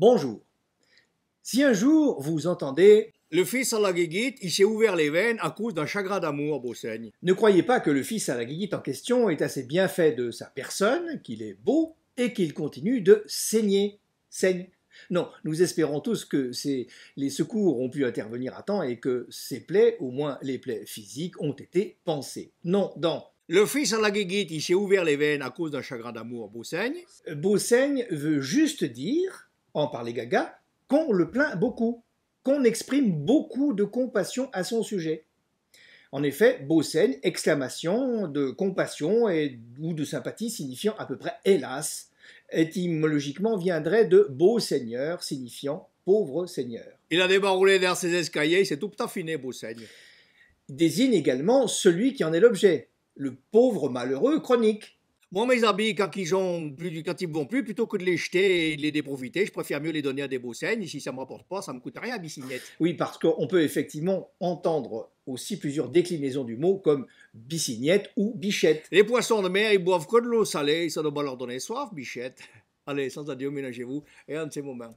Bonjour. Si un jour vous entendez Le fils à la guiguite, il s'est ouvert les veines à cause d'un chagrin d'amour, beau beau-saigne, Ne croyez pas que le fils à la guiguite en question est assez bien fait de sa personne, qu'il est beau et qu'il continue de saigner. Saigne. Non, nous espérons tous que les secours ont pu intervenir à temps et que ces plaies, au moins les plaies physiques, ont été pansées. Non, dans le fils à la guiguite, il s'est ouvert les veines à cause d'un chagrin d'amour, beau saigne veut juste dire en parler gaga, qu'on le plaint beaucoup, qu'on exprime beaucoup de compassion à son sujet. En effet, Beausaigne, exclamation de compassion et, ou de sympathie signifiant à peu près hélas, étymologiquement viendrait de beau seigneur signifiant pauvre seigneur. Il a débarroulé vers ses escaliers, c'est tout affiné, Beausaigne. Désigne également celui qui en est l'objet, le pauvre malheureux chronique, moi, mes habits, quand ils ont plus, quand ils vont plus, plutôt que de les jeter et de les déprofiter, je préfère mieux les donner à des bossènes. Et si ça ne me rapporte pas, ça ne me coûte rien, bicinette. Oui, parce qu'on peut effectivement entendre aussi plusieurs déclinaisons du mot, comme bicinette ou bichette. Les poissons de mer, ils boivent que de l'eau salée, ça ne doit pas leur donner soif, bichette. Allez, sans adieu, ménagez-vous et un de ces moments.